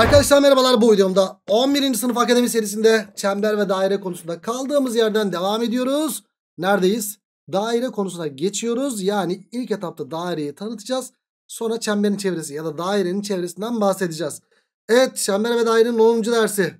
Arkadaşlar merhabalar bu videomda 11. sınıf akademi serisinde çember ve daire konusunda kaldığımız yerden devam ediyoruz. Neredeyiz? Daire konusuna geçiyoruz. Yani ilk etapta daireyi tanıtacağız. Sonra çemberin çevresi ya da dairenin çevresinden bahsedeceğiz. Evet çember ve dairenin 10. dersi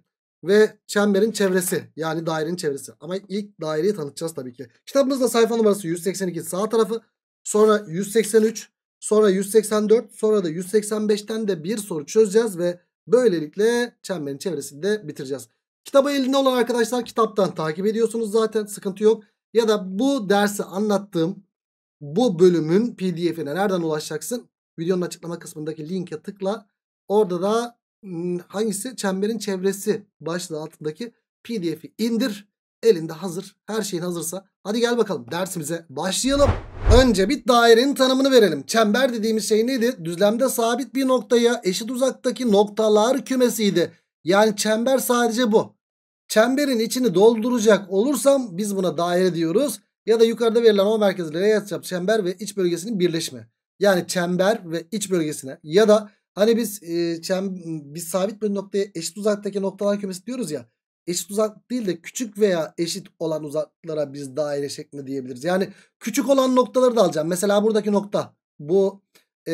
ve çemberin çevresi yani dairenin çevresi. Ama ilk daireyi tanıtacağız tabii ki. Kitabımızda sayfa numarası 182 sağ tarafı sonra 183 sonra 184 sonra da 185'ten de bir soru çözeceğiz ve Böylelikle çemberin çevresinde bitireceğiz. Kitabı elinde olan arkadaşlar kitaptan takip ediyorsunuz zaten sıkıntı yok. Ya da bu dersi anlattığım bu bölümün pdf'ine nereden ulaşacaksın? Videonun açıklama kısmındaki linke tıkla. Orada da hangisi çemberin çevresi başlığı altındaki pdf'i indir. Elinde hazır her şeyin hazırsa hadi gel bakalım dersimize başlayalım. Önce bir dairenin tanımını verelim. Çember dediğimiz şey neydi? Düzlemde sabit bir noktaya eşit uzaktaki noktalar kümesiydi. Yani çember sadece bu. Çemberin içini dolduracak olursam biz buna daire diyoruz. Ya da yukarıda verilen o merkezlere yatacak çember ve iç bölgesinin birleşme. Yani çember ve iç bölgesine ya da hani biz e, çem, biz sabit bir noktaya eşit uzaktaki noktalar kümesi diyoruz ya eşit uzak değil de küçük veya eşit olan uzaklara biz daire şeklinde diyebiliriz. Yani küçük olan noktaları da alacağım. Mesela buradaki nokta bu e,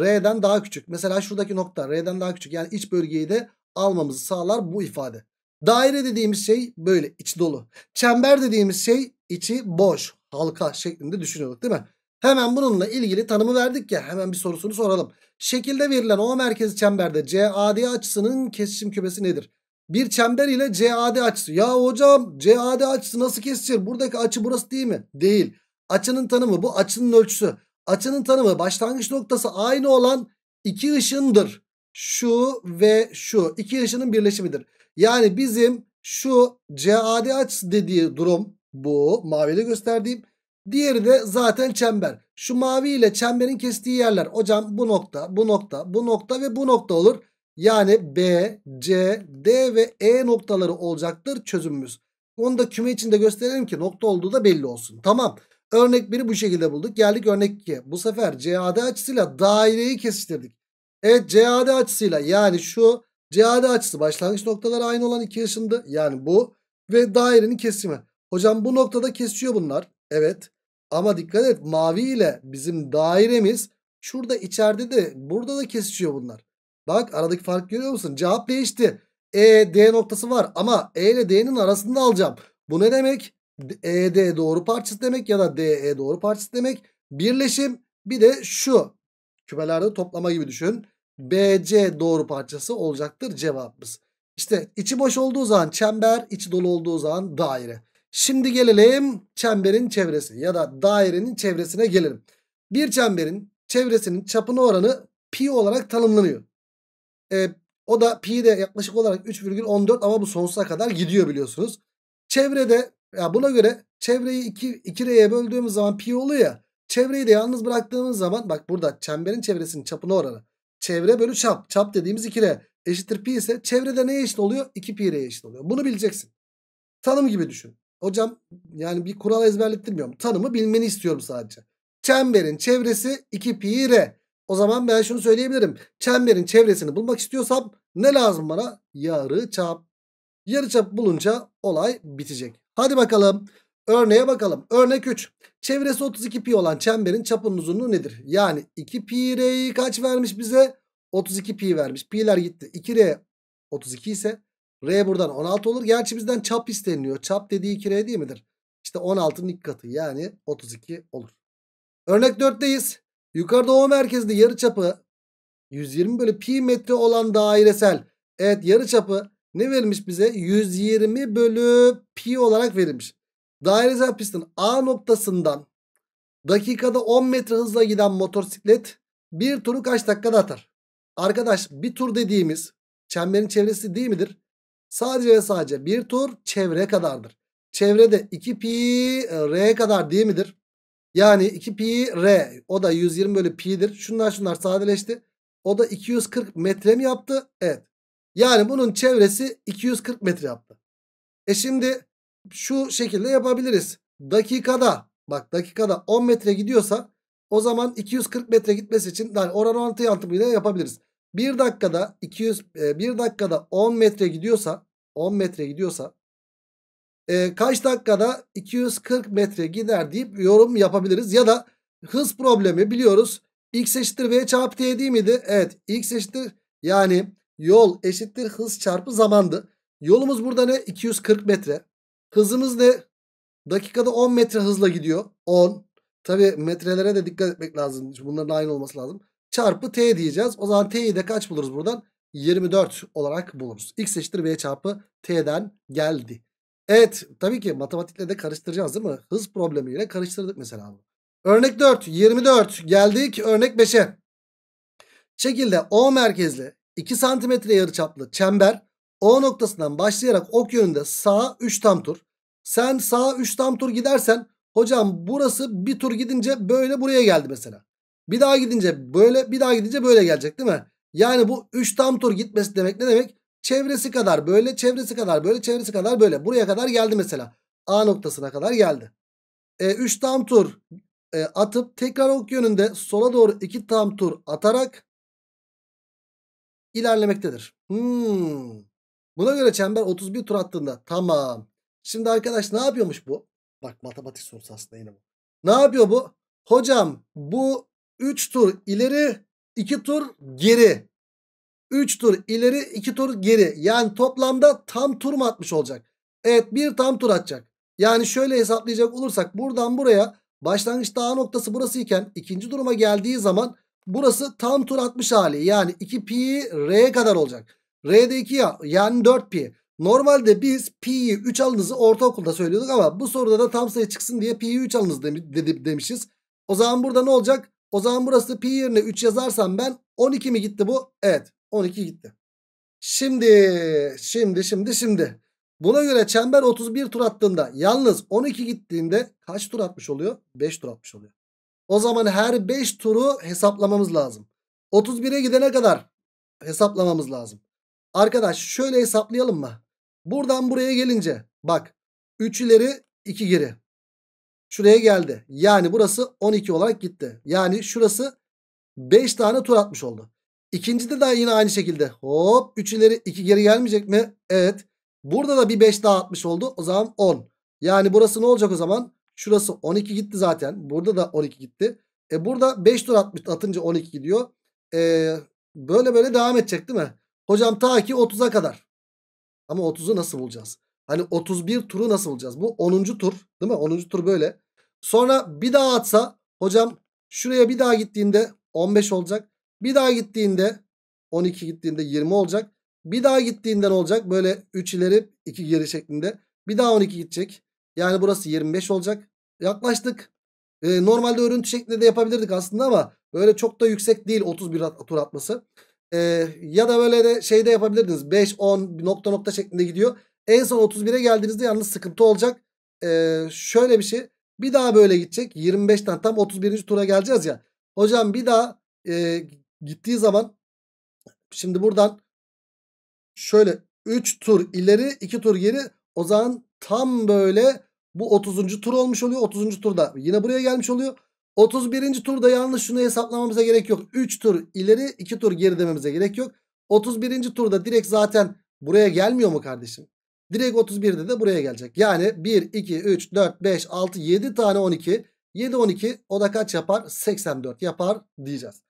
R'den daha küçük. Mesela şuradaki nokta R'den daha küçük. Yani iç bölgeyi de almamızı sağlar bu ifade. Daire dediğimiz şey böyle iç dolu. Çember dediğimiz şey içi boş halka şeklinde düşünüyorduk değil mi? Hemen bununla ilgili tanımı verdik ya hemen bir sorusunu soralım. Şekilde verilen O merkezi çemberde CAD açısının kesişim kümesi nedir? Bir çember ile CAD açısı. Ya hocam CAD açısı nasıl kesilir? Buradaki açı burası değil mi? Değil. Açının tanımı bu açının ölçüsü. Açının tanımı başlangıç noktası aynı olan iki ışındır. Şu ve şu. iki ışının birleşimidir. Yani bizim şu CAD açısı dediği durum bu maviyle gösterdiğim. Diğeri de zaten çember. Şu mavi ile çemberin kestiği yerler. Hocam bu nokta, bu nokta, bu nokta ve bu nokta olur. Yani B, C, D ve E noktaları olacaktır çözümümüz. Onu da küme içinde gösterelim ki nokta olduğu da belli olsun. Tamam. Örnek 1'i bu şekilde bulduk. Geldik örnek 2'ye. Bu sefer CAD açısıyla daireyi kesiştirdik. Evet CAD açısıyla yani şu CAD açısı başlangıç noktaları aynı olan iki ışındı. Yani bu ve dairenin kesimi. Hocam bu noktada kesişiyor bunlar. Evet. Ama dikkat et mavi ile bizim dairemiz şurada içeride de burada da kesişiyor bunlar. Bak aradaki fark görüyor musun? Cevap değişti. E, D noktası var ama E ile D'nin arasında alacağım. Bu ne demek? E, D doğru parçası demek ya da D, E doğru parçası demek. Birleşim bir de şu. Kümelerde toplama gibi düşün. B, C doğru parçası olacaktır cevabımız. İşte içi boş olduğu zaman çember, içi dolu olduğu zaman daire. Şimdi gelelim çemberin çevresi ya da dairenin çevresine gelelim. Bir çemberin çevresinin çapına oranı pi olarak tanımlanıyor. E, o da pi de yaklaşık olarak 3,14 ama bu sonsuza kadar gidiyor biliyorsunuz. Çevrede ya buna göre çevreyi 2 2 r'ye böldüğümüz zaman pi oluyor ya. Çevreyi de yalnız bıraktığımız zaman bak burada çemberin çevresinin çapına oranı. Çevre bölü çap. Çap dediğimiz 2 r eşittir pi ise çevrede neye eşit oluyor? 2 pi r'ye eşit oluyor. Bunu bileceksin. Tanım gibi düşün. Hocam yani bir kural ezberlettirmiyorum. Tanımı bilmeni istiyorum sadece. Çemberin çevresi 2 pi r. O zaman ben şunu söyleyebilirim. Çemberin çevresini bulmak istiyorsam ne lazım bana? Yarı çap. Yarı çap bulunca olay bitecek. Hadi bakalım. Örneğe bakalım. Örnek 3. Çevresi 32 pi olan çemberin çapının uzunluğu nedir? Yani 2 pi r'yi kaç vermiş bize? 32 pi vermiş. Pi'ler gitti. 2 r 32 ise r buradan 16 olur. Gerçi bizden çap isteniyor. Çap dediği 2 r değil midir? İşte 16'nın ilk katı yani 32 olur. Örnek 4'teyiz. Yukarıda O merkezli yarıçapı 120 bölü pi metre olan dairesel. Evet yarıçapı ne verilmiş bize? 120 bölü pi olarak verilmiş. Dairesel pistin A noktasından dakikada 10 metre hızla giden motosiklet bir turu kaç dakikada atar? Arkadaş bir tur dediğimiz çemberin çevresi değil midir? Sadece ve sadece bir tur çevre kadardır. Çevrede 2 pi e, r kadar değil midir? Yani 2 pi r o da 120 bölü pi'dir. Şunlar şunlar sadeleşti. O da 240 metre mi yaptı? Evet. Yani bunun çevresi 240 metre yaptı. E şimdi şu şekilde yapabiliriz. Dakikada bak dakikada 10 metre gidiyorsa o zaman 240 metre gitmesi için yani oran orantı yantımıyla yapabiliriz. 1 dakikada 200 1 e, dakikada 10 metre gidiyorsa 10 metre gidiyorsa e, kaç dakikada 240 metre gider deyip yorum yapabiliriz. Ya da hız problemi biliyoruz. X eşittir V çarpı T değil miydi? Evet X eşittir yani yol eşittir hız çarpı zamandı. Yolumuz burada ne? 240 metre. Hızımız ne? Dakikada 10 metre hızla gidiyor. 10. Tabi metrelere de dikkat etmek lazım. Bunların aynı olması lazım. Çarpı T diyeceğiz. O zaman T'yi de kaç buluruz buradan? 24 olarak buluruz. X eşittir V çarpı T'den geldi. Evet tabii ki matematikle de karıştıracağız değil mi? Hız problemiyle karıştırdık mesela bu. Örnek 4 24 geldik örnek 5'e. Şekilde O merkezli 2 santimetre yarıçaplı çember O noktasından başlayarak ok yönünde sağa 3 tam tur. Sen sağa 3 tam tur gidersen hocam burası bir tur gidince böyle buraya geldi mesela. Bir daha gidince böyle bir daha gidince böyle gelecek değil mi? Yani bu 3 tam tur gitmesi demek ne demek? Çevresi kadar böyle, çevresi kadar böyle, çevresi kadar böyle. Buraya kadar geldi mesela. A noktasına kadar geldi. 3 e, üç tam tur e, atıp tekrar ok yönünde sola doğru 2 tam tur atarak ilerlemektedir. Hmm. Buna göre çember 31 tur attığında tamam. Şimdi arkadaş ne yapıyormuş bu? Bak matematik sorusu aslında yine bu. Ne yapıyor bu? Hocam bu 3 tur ileri 2 tur geri. 3 tur ileri 2 tur geri. Yani toplamda tam tur mu atmış olacak? Evet bir tam tur atacak. Yani şöyle hesaplayacak olursak buradan buraya başlangıç dağ noktası burası iken ikinci duruma geldiği zaman burası tam tur atmış hali. Yani 2 pi r'ye kadar olacak. R'de 2 ya yani 4 pi. Normalde biz pi'yi 3 alınızı ortaokulda söylüyorduk ama bu soruda da tam sayı çıksın diye pi'yi 3 alınız de, de, demişiz. O zaman burada ne olacak? O zaman burası pi yerine 3 yazarsam ben 12 mi gitti bu? Evet 12 gitti. Şimdi şimdi şimdi şimdi. Buna göre çember 31 tur attığında yalnız 12 gittiğinde kaç tur atmış oluyor? 5 tur atmış oluyor. O zaman her 5 turu hesaplamamız lazım. 31'e gidene kadar hesaplamamız lazım. Arkadaş şöyle hesaplayalım mı? Buradan buraya gelince bak 3 ileri 2 geri. Şuraya geldi. Yani burası 12 olarak gitti. Yani şurası 5 tane tur atmış oldu. İkincide de yine aynı şekilde. Hop 3 ileri 2 geri gelmeyecek mi? Evet. Burada da bir 5 daha atmış oldu. O zaman 10. Yani burası ne olacak o zaman? Şurası 12 gitti zaten. Burada da 12 gitti. E burada 5 tur atmış, atınca 12 gidiyor. E, böyle böyle devam edecek değil mi? Hocam ta ki 30'a kadar. Ama 30'u nasıl bulacağız? Hani 31 turu nasıl bulacağız? Bu 10. tur değil mi? 10. tur böyle. Sonra bir daha atsa hocam şuraya bir daha gittiğinde 15 olacak. Bir daha gittiğinde 12 gittiğinde 20 olacak. Bir daha gittiğinden olacak? Böyle 3 ileri 2 geri şeklinde. Bir daha 12 gidecek. Yani burası 25 olacak. Yaklaştık. Ee, normalde örüntü şeklinde de yapabilirdik aslında ama böyle çok da yüksek değil 31 at tur atması. Ee, ya da böyle de şeyde yapabilirdiniz. 5, 10 nokta nokta şeklinde gidiyor. En son 31'e geldiğinizde yalnız sıkıntı olacak. Ee, şöyle bir şey. Bir daha böyle gidecek. 25'ten tam 31. tura geleceğiz ya. Hocam bir daha e, gittiği zaman şimdi buradan şöyle 3 tur ileri 2 tur geri o zaman tam böyle bu 30. tur olmuş oluyor. 30. turda yine buraya gelmiş oluyor. 31. turda yanlış şunu hesaplamamıza gerek yok. 3 tur ileri 2 tur geri dememize gerek yok. 31. turda direkt zaten buraya gelmiyor mu kardeşim? Direkt 31'de de buraya gelecek. Yani 1, 2, 3, 4, 5, 6, 7 tane 12. 7, 12 o da kaç yapar? 84 yapar diyeceğiz.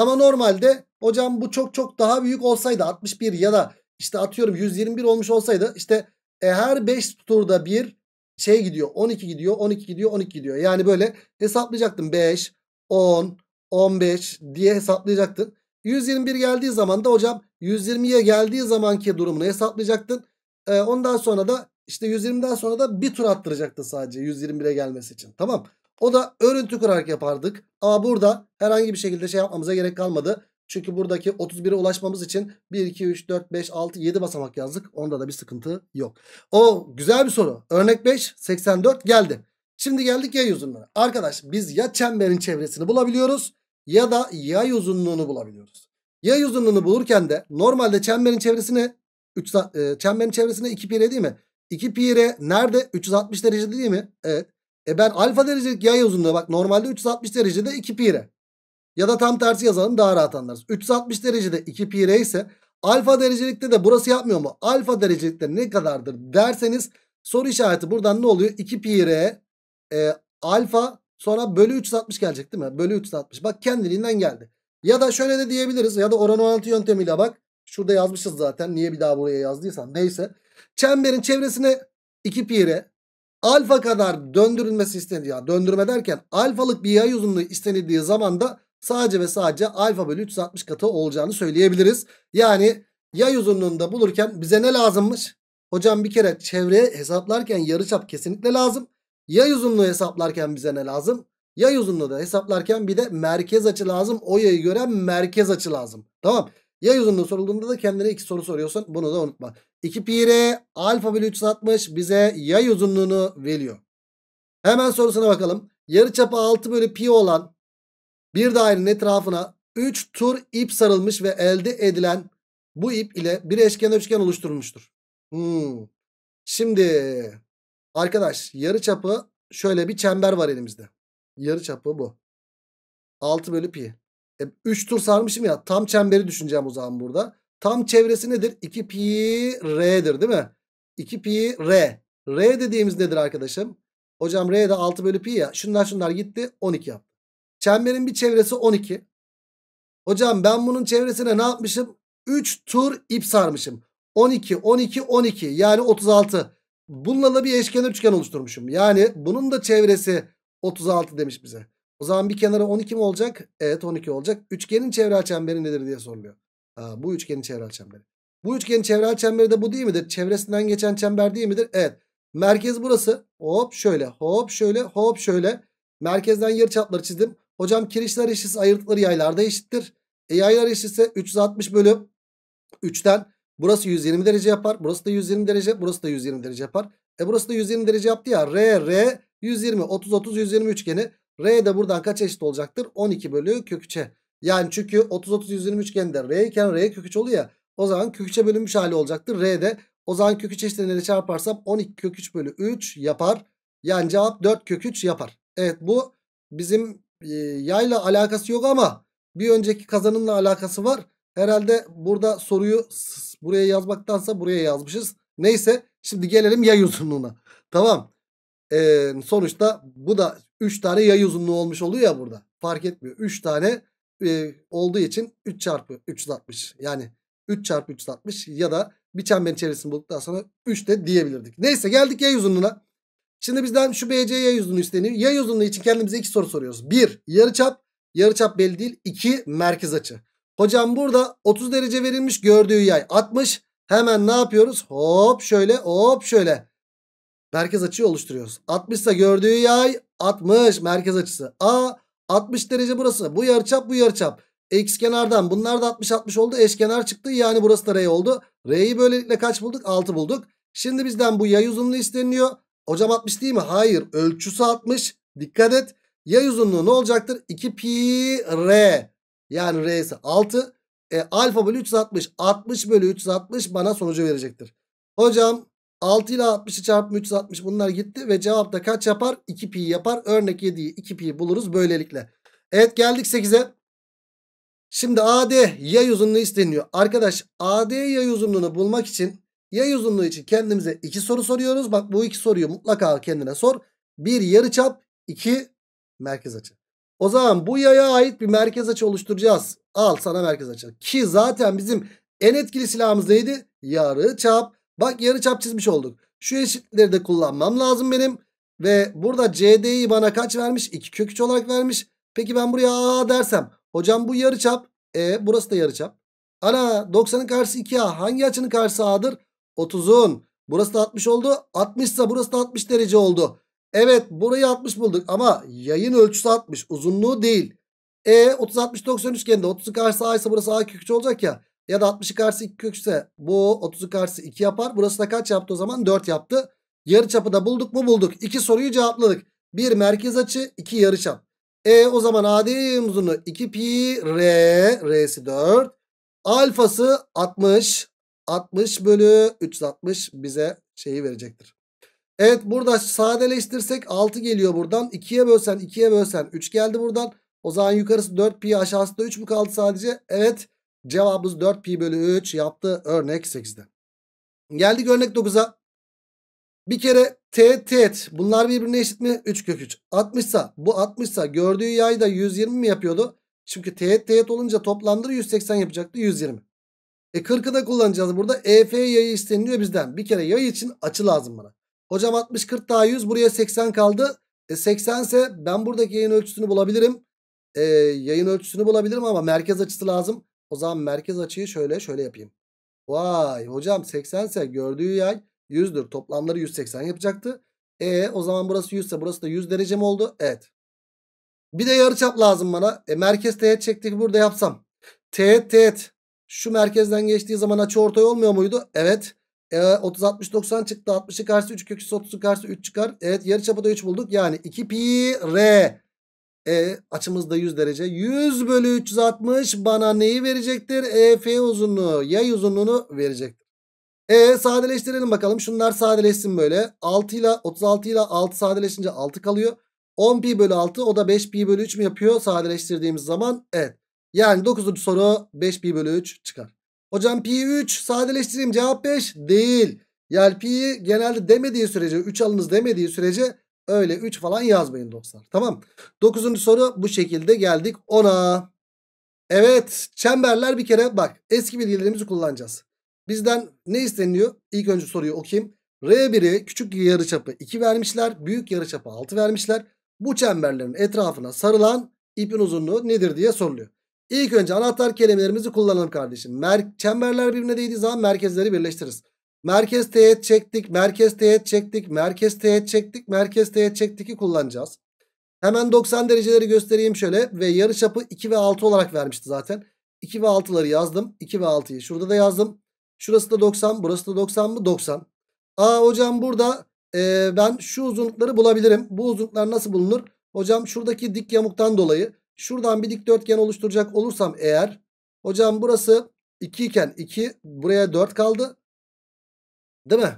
Ama normalde hocam bu çok çok daha büyük olsaydı 61 ya da işte atıyorum 121 olmuş olsaydı işte e, her 5 turda bir şey gidiyor 12 gidiyor 12 gidiyor 12 gidiyor. Yani böyle hesaplayacaktın 5, 10, 15 diye hesaplayacaktın. 121 geldiği zaman da hocam 120'ye geldiği zamanki durumunu hesaplayacaktın. E, ondan sonra da işte 120'den sonra da bir tur attıracaktın sadece 121'e gelmesi için. Tamam o da örüntü kurarak yapardık. Ama burada herhangi bir şekilde şey yapmamıza gerek kalmadı. Çünkü buradaki 31'e ulaşmamız için 1, 2, 3, 4, 5, 6, 7 basamak yazdık. Onda da bir sıkıntı yok. O güzel bir soru. Örnek 5, 84 geldi. Şimdi geldik yay uzunluğuna. Arkadaş biz ya çemberin çevresini bulabiliyoruz ya da yay uzunluğunu bulabiliyoruz. Yay uzunluğunu bulurken de normalde çemberin çevresine 3, e, çemberin çevresine 2 pi r değil mi? 2 pi r nerede? 360 derece değil mi? Evet. E ben alfa derecelik yay uzunluğu bak normalde 360 derecede 2 pi re. Ya da tam tersi yazalım daha rahat anlarız. 360 derecede 2 pi re ise alfa derecelikte de burası yapmıyor mu? Alfa derecelikte ne kadardır derseniz soru işareti buradan ne oluyor? 2 pi re e, alfa sonra bölü 360 gelecek değil mi? Bölü 360 bak kendiliğinden geldi. Ya da şöyle de diyebiliriz ya da oran orantı yöntemiyle bak. Şurada yazmışız zaten niye bir daha buraya yazdıysan neyse. Çemberin çevresine 2 pi re alfa kadar döndürülmesi isteniyor. Yani döndürme derken alfalık bir yay uzunluğu istenildiği zaman da sadece ve sadece alfa bölü 360 katı olacağını söyleyebiliriz. Yani yay uzunluğunda bulurken bize ne lazımmış? Hocam bir kere çevreye hesaplarken yarıçap kesinlikle lazım. Yay uzunluğu hesaplarken bize ne lazım? Yay uzunluğu da hesaplarken bir de merkez açı lazım. O yayı gören merkez açı lazım. Tamam. Yay uzunluğu sorulduğunda da kendine iki soru soruyorsun. Bunu da unutma. 2 pi r alfa bölü 360 bize yay uzunluğunu veriyor. Hemen sorusuna bakalım. Yarıçapı 6 bölü pi olan bir dairenin etrafına 3 tur ip sarılmış ve elde edilen bu ip ile bir eşkenar üçgen oluşturulmuştur. Hmm. Şimdi arkadaş yarıçapı şöyle bir çember var elimizde. Yarıçapı bu. 6 bölü pi. E, tur sarmışım ya tam çemberi düşüneceğim o zaman burada. Tam çevresi nedir? 2 pi r'dir değil mi? 2 pi r. R dediğimiz nedir arkadaşım? Hocam r de 6 bölü pi ya. Şunlar şunlar gitti 12 yaptı. Çemberin bir çevresi 12. Hocam ben bunun çevresine ne yapmışım? 3 tur ip sarmışım. 12, 12, 12 yani 36. Bununla da bir eşkenar üçgen oluşturmuşum. Yani bunun da çevresi 36 demiş bize. O zaman bir kenarı 12 mi olacak? Evet 12 olacak. Üçgenin çevre çemberi nedir diye soruluyor. Ha, bu üçgenin çevre çemberi. Bu üçgenin çevrel çemberi de bu değil midir? Çevresinden geçen çember değil midir? Evet. Merkez burası. Hop şöyle hop şöyle hop şöyle. Merkezden yarı çapları çizdim. Hocam kirişler eşitse ayırdıkları yaylarda eşittir. E yaylar eşitse 360 bölü 3'ten burası 120 derece yapar. Burası da 120 derece. Burası da 120 derece yapar. E burası da 120 derece yaptı ya. R, R 120. 30, 30, 120 üçgeni. R de buradan kaç eşit olacaktır? 12 bölü kök 3'e. Yani çünkü 30, 30, 120 üçgeninde R iken R kök 3 oluyor ya. O zaman kök 3'e bölünmüş hali olacaktır. R de o zaman kök 3 eşitlerine çarparsam 12 kök 3 bölü 3 yapar. Yani cevap 4 kök 3 yapar. Evet bu bizim e, yayla alakası yok ama bir önceki kazanımla alakası var. Herhalde burada soruyu buraya yazmaktansa buraya yazmışız. Neyse şimdi gelelim yay uzunluğuna. Tamam. Ee, sonuçta bu da 3 tane yay uzunluğu olmuş oluyor ya burada. Fark etmiyor. 3 tane e, olduğu için 3 çarpı 360. Yani 3 çarpı 3 60 ya da bir çember içerisini bulduktan sonra 3 de diyebilirdik. Neyse geldik yay uzunluğuna. Şimdi bizden şu BC yay uzunluğu isteniyor. Yay uzunluğu için kendimize iki soru soruyoruz. 1 yarıçap, yarıçap belli değil. 2 merkez açı. Hocam burada 30 derece verilmiş gördüğü yay 60. Hemen ne yapıyoruz? Hop şöyle hop şöyle. Merkez açıyı oluşturuyoruz. 60 ise gördüğü yay 60 merkez açısı. A 60 derece burası. Bu yarıçap bu yarıçap. X bunlar da 60-60 oldu. Eşkenar çıktı. Yani burası da R oldu. R'yi böylelikle kaç bulduk? 6 bulduk. Şimdi bizden bu yay uzunluğu isteniyor. Hocam 60 değil mi? Hayır. Ölçüsü 60. Dikkat et. Yay uzunluğu ne olacaktır? 2 pi R. Yani R'si 6. E, alfa bölü 360. 60 bölü 360 bana sonucu verecektir. Hocam 6 ile 60'ı çarpma 360 bunlar gitti. Ve cevapta kaç yapar? 2 pi yapar. Örnek 7'yi 2 pi buluruz böylelikle. Evet geldik 8'e. Şimdi AD yay uzunluğu isteniyor. Arkadaş AD yay uzunluğunu bulmak için yay uzunluğu için kendimize iki soru soruyoruz. Bak bu iki soruyu mutlaka kendine sor. Bir yarıçap, iki merkez açı. O zaman bu yaya ait bir merkez açı oluşturacağız. Al sana merkez açı. Ki zaten bizim en etkili silahımız neydi? Yarı çap. Bak yarı çap çizmiş olduk. Şu eşitleri de kullanmam lazım benim. Ve burada CD'yi bana kaç vermiş? 2 kök 3 olarak vermiş. Peki ben buraya A dersem Hocam bu yarıçap. E burası da yarıçap. Ana 90'ın karşısı 2A. Hangi açının karşısı A'dır? 30'un. Burası da 60 oldu. 60 ise burası da 60 derece oldu. Evet burayı 60 bulduk ama yayın ölçüsü 60. Uzunluğu değil. E 30 60 90 üçgeninde 30'un karşısı A ise burası A kök olacak ya. Ya da 60'ın karşısı 2 kök bu 30'un karşısı 2 yapar. Burası da kaç yaptı o zaman? 4 yaptı. Yarıçapı da bulduk mu bulduk. İki soruyu cevapladık. Bir merkez açı, iki yarıçap. E o zaman AD'nin uzunluğu 2 pi R. R'si 4. Alfası 60. 60 bölü 360 bize şeyi verecektir. Evet burada sadeleştirsek 6 geliyor buradan. 2'ye bölsen 2'ye bölsen 3 geldi buradan. O zaman yukarısı 4 pi aşağısı da 3 mü kaldı sadece? Evet cevabımız 4 pi bölü 3 yaptı örnek 8'de. Geldik örnek 9'a. Bir kere teğet teğet bunlar birbirine eşit mi? 3 kök 3. 60 sa bu 60 sa gördüğü yay da 120 mi yapıyordu? Çünkü teğet teğet olunca toplamları 180 yapacaktı 120. E 40'ı da kullanacağız burada. EF yayı isteniliyor bizden. Bir kere yay için açı lazım bana. Hocam 60 40 daha 100 buraya 80 kaldı. E 80 ise ben buradaki yayın ölçüsünü bulabilirim. E, yayın ölçüsünü bulabilirim ama merkez açısı lazım. O zaman merkez açıyı şöyle şöyle yapayım. Vay hocam 80 ise gördüğü yay 100'dür. Toplamları 180 yapacaktı. E o zaman burası 100 ise burası da 100 derece mi oldu? Evet. Bir de yarıçap lazım bana. E merkez teğet çektik burada yapsam. Teğet teğet. Şu merkezden geçtiği zaman açı ortay olmuyor muydu? Evet. E, 30 60 90 çıktı. 60'ı karşı 3 köküsü 30'u karşı 3 çıkar. Evet yarıçapı da 3 bulduk. Yani 2 pi r. E, da 100 derece. 100 bölü 360 bana neyi verecektir? EF uzunluğu, yay uzunluğunu verecektir. E sadeleştirelim bakalım. Şunlar sadeleşsin böyle. 6 ile 36 ile 6 sadeleşince 6 kalıyor. 10 pi bölü 6 o da 5 pi bölü 3 mü yapıyor sadeleştirdiğimiz zaman? Evet. Yani 9. soru 5 pi bölü 3 çıkar. Hocam pi 3 sadeleştireyim cevap 5 değil. Yani pi'yi genelde demediği sürece 3 alınız demediği sürece öyle 3 falan yazmayın dostlar. Tamam. 9. soru bu şekilde geldik 10'a. Evet çemberler bir kere bak eski bilgilerimizi kullanacağız. Bizden ne isteniyor? İlk önce soruyu okuyayım. R1'e küçük yarıçapı 2 vermişler. Büyük yarıçapı 6 vermişler. Bu çemberlerin etrafına sarılan ipin uzunluğu nedir diye soruluyor. İlk önce anahtar kelimelerimizi kullanalım kardeşim. Mer çemberler birbirine değdiği zaman merkezleri birleştiririz. Merkez teğet çektik, merkez teğet çektik, merkez teğet çektik, merkez teğet çektik'i kullanacağız. Hemen 90 dereceleri göstereyim şöyle ve yarıçapı 2 ve 6 olarak vermişti zaten. 2 ve 6'ları yazdım. 2 ve 6'yı şurada da yazdım. Şurası da 90. Burası da 90 mı? 90. Aa hocam burada e, ben şu uzunlukları bulabilirim. Bu uzunluklar nasıl bulunur? Hocam şuradaki dik yamuktan dolayı şuradan bir dikdörtgen oluşturacak olursam eğer. Hocam burası 2 iken 2 buraya 4 kaldı. Değil mi?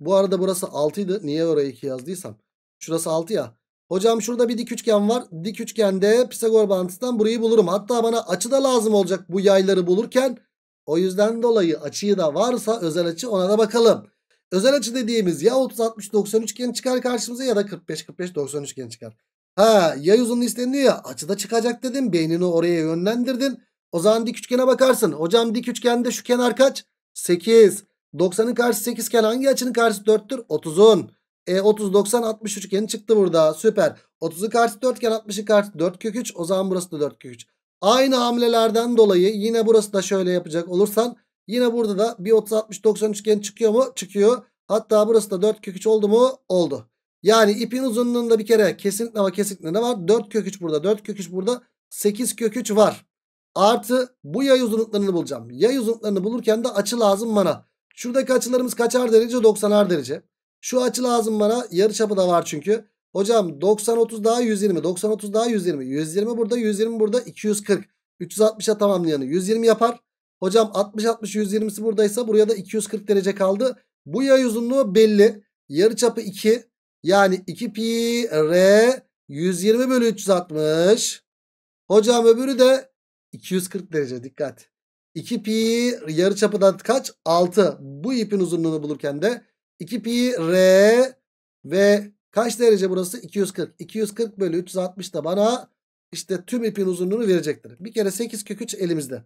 Bu arada burası 6 idi. Niye oraya 2 yazdıysam. Şurası 6 ya. Hocam şurada bir dik üçgen var. Dik üçgende Pisagor bağıntısından burayı bulurum. Hatta bana açı da lazım olacak bu yayları bulurken. O yüzden dolayı açıyı da varsa özel açı ona da bakalım. Özel açı dediğimiz ya 30-60-90 üçgen çıkar karşımıza ya da 45-45-90 üçgen çıkar. Ha yay uzunluğu isteniyor ya açı da çıkacak dedim. Beynini oraya yönlendirdin. O zaman dik üçgene bakarsın. Hocam dik üçgende şu kenar kaç? 8. 90'ın karşısı 8 iken hangi açının karşısı 4'tür? 30'un. E 30 90 60 üçgeni çıktı burada. Süper. 30'un karşısı 4 iken 60'ın karşısı 4 kök 3. O zaman burası da 4 kök 3. Aynı hamlelerden dolayı yine burası da şöyle yapacak olursan yine burada da bir 30 60 90 üçgen çıkıyor mu? Çıkıyor. Hatta burası da 4 kök 3 oldu mu? Oldu. Yani ipin uzunluğunda bir kere kesinlikle ama kesinlikle ne var? 4 kök 3 burada. 4 kök 3 burada. 8 kök 3 var. Artı bu yay uzunluklarını bulacağım. Yay uzunluklarını bulurken de açı lazım bana. Şuradaki açılarımız kaçar derece? 90'ar derece. Şu açı lazım bana. Yarı çapı da var çünkü. Hocam 90-30 daha 120. 90-30 daha 120. 120 burada 120 burada 240. 360'a tamamlayanı 120 yapar. Hocam 60-60-120'si buradaysa buraya da 240 derece kaldı. Bu yay uzunluğu belli. yarıçapı 2. Yani 2 pi r 120 bölü 360. Hocam öbürü de 240 derece dikkat. 2 pi yarı çapıdan kaç? 6. Bu ipin uzunluğunu bulurken de 2 pi r ve Kaç derece burası? 240. 240 bölü 360 da bana işte tüm ipin uzunluğunu verecektir. Bir kere 8 kök 3 elimizde.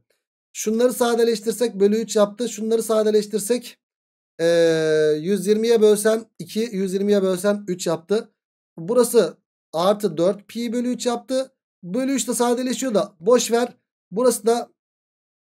Şunları sadeleştirsek bölü 3 yaptı. Şunları sadeleştirsek ee, 120'ye bölsen 2, 120'ye bölsen 3 yaptı. Burası artı 4 pi bölü 3 yaptı. Bölü 3 de sadeleşiyor da boş ver. Burası da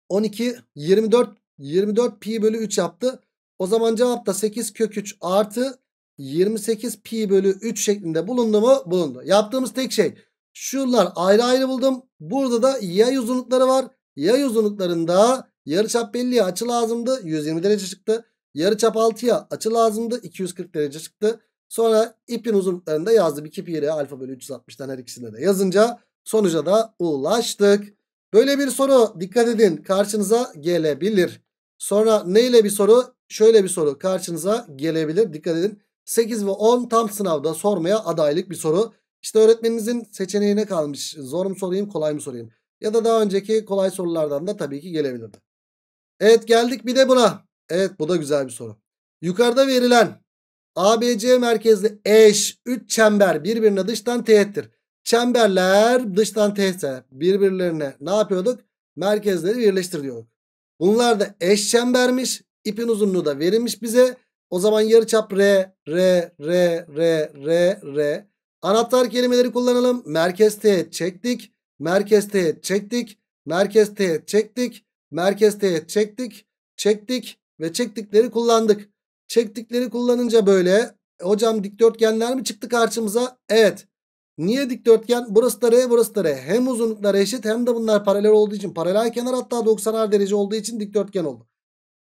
12, 24, 24 pi bölü 3 yaptı. O zaman cevap da 8 kök 3 artı 28 pi bölü 3 şeklinde bulundu mu? Bulundu. Yaptığımız tek şey şunlar ayrı ayrı buldum. Burada da yay uzunlukları var. Yay uzunluklarında yarıçap belli açı lazımdı. 120 derece çıktı. Yarıçap 6'ya açı lazımdı. 240 derece çıktı. Sonra ipin uzunluklarında yazdı 2 pi r alfa bölü 360'dan her ikisinde de yazınca sonuca da ulaştık. Böyle bir soru dikkat edin karşınıza gelebilir. Sonra neyle bir soru? Şöyle bir soru karşınıza gelebilir. Dikkat edin. 8 ve 10 tam sınavda sormaya adaylık bir soru. İşte öğretmeninizin seçeneğine kalmış. Zor mu sorayım kolay mı sorayım? Ya da daha önceki kolay sorulardan da tabii ki gelebilirdi. Evet geldik bir de buna. Evet bu da güzel bir soru. Yukarıda verilen ABC merkezli eş 3 çember birbirine dıştan teğettir. Çemberler dıştan teğetse birbirlerine ne yapıyorduk? Merkezleri birleştir diyorduk. Bunlar da eş çembermiş. İpin uzunluğu da verilmiş bize. O zaman yarıçap R, R, R, R, R, R. Anahtar kelimeleri kullanalım. Merkez teğet çektik. Merkez teğet çektik. Merkez teğet çektik. Merkez teğet çektik. Çektik ve çektikleri kullandık. Çektikleri kullanınca böyle hocam dikdörtgenler mi çıktı karşımıza? Evet. Niye dikdörtgen? Burası da R, burası da R. Hem uzunluklar eşit hem de bunlar paralel olduğu için paralel kenar hatta 90'ar derece olduğu için dikdörtgen oldu.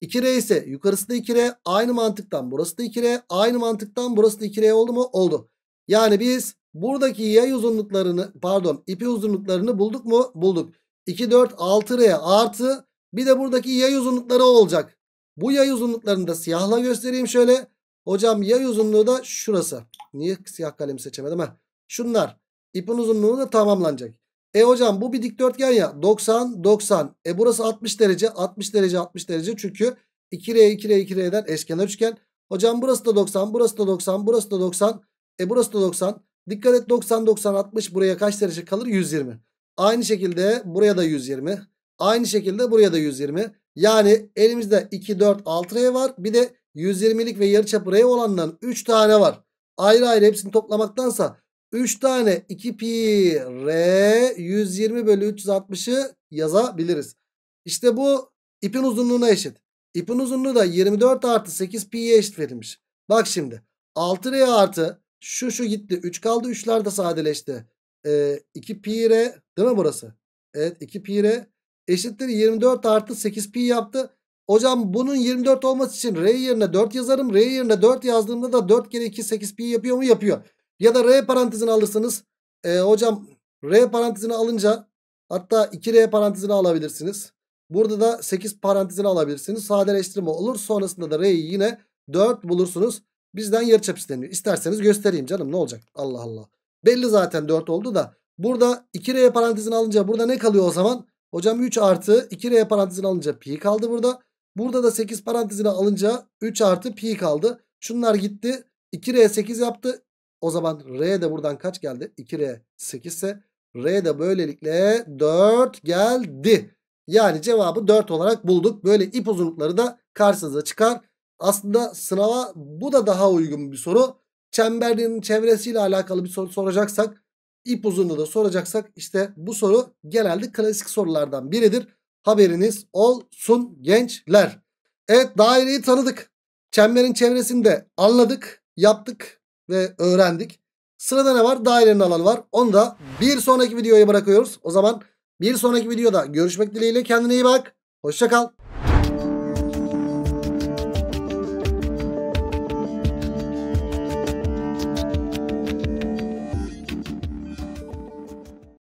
2R ise yukarısı da 2R aynı mantıktan burası da 2R aynı mantıktan burası da 2R oldu mu? Oldu. Yani biz buradaki yay uzunluklarını pardon ipi uzunluklarını bulduk mu? Bulduk. 2, 4, 6R artı bir de buradaki yay uzunlukları olacak. Bu yay uzunluklarını da siyahla göstereyim şöyle. Hocam yay uzunluğu da şurası. Niye siyah kalemi seçemedim ha? Şunlar. İpin uzunluğu da tamamlanacak. E hocam bu bir dikdörtgen ya. 90 90. E burası 60 derece. 60 derece 60 derece. Çünkü 2R 2R 2R'den eşkenar üçgen. Hocam burası da 90. Burası da 90. Burası da 90. E burası da 90. Dikkat et 90 90 60 buraya kaç derece kalır? 120. Aynı şekilde buraya da 120. Aynı şekilde buraya da 120. Yani elimizde 2 4 6 R var. Bir de 120'lik ve yarıçapı R olanların 3 tane var. Ayrı ayrı hepsini toplamaktansa 3 tane 2 pi r 120 bölü 360'ı yazabiliriz. İşte bu ipin uzunluğuna eşit. İpin uzunluğu da 24 artı 8 pi'ye eşit verilmiş. Bak şimdi 6r artı şu şu gitti 3 kaldı 3'ler de sadeleşti. Ee, 2 pi r değil mi burası? Evet 2 pi r eşittir 24 artı 8 pi yaptı. Hocam bunun 24 olması için r yerine 4 yazarım. R yerine 4 yazdığımda da 4 kere 2 8 pi yapıyor mu? Yapıyor. Ya da R parantezini alırsanız e, hocam R parantezini alınca hatta 2R parantezini alabilirsiniz. Burada da 8 parantezini alabilirsiniz. Sadeleştirme olur. Sonrasında da R'yi yine 4 bulursunuz. Bizden yarıçap isteniyor. İsterseniz göstereyim canım ne olacak? Allah Allah. Belli zaten 4 oldu da. Burada 2R parantezini alınca burada ne kalıyor o zaman? Hocam 3 artı 2R parantezini alınca pi kaldı burada. Burada da 8 parantezini alınca 3 artı pi kaldı. Şunlar gitti. 2R 8 yaptı. O zaman R de buradan kaç geldi? 2R 8 ise R de böylelikle 4 geldi. Yani cevabı 4 olarak bulduk. Böyle ip uzunlukları da karşınıza çıkar. Aslında sınava bu da daha uygun bir soru. Çemberliğin çevresiyle alakalı bir soru soracaksak ip uzunluğu da soracaksak işte bu soru genelde klasik sorulardan biridir. Haberiniz olsun gençler. Evet daireyi tanıdık. Çemberin çevresini de anladık, yaptık ve öğrendik. Sırada ne var? Dairenin alanı var. Onu da bir sonraki videoya bırakıyoruz. O zaman bir sonraki videoda görüşmek dileğiyle. Kendine iyi bak. Hoşçakal.